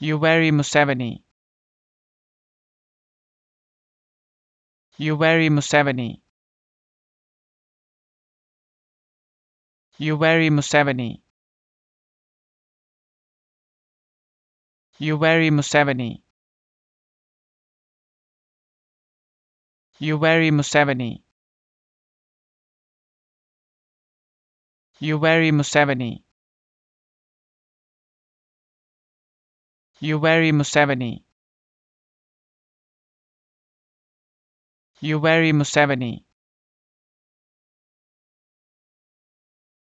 Yoweri Museveni. Yoweri Museveni. Yoweri Museveni. Yoweri Museveni. Yoweri Museveni. Yoweri Museveni. Yoweri Museveni. Yoweri Museveni.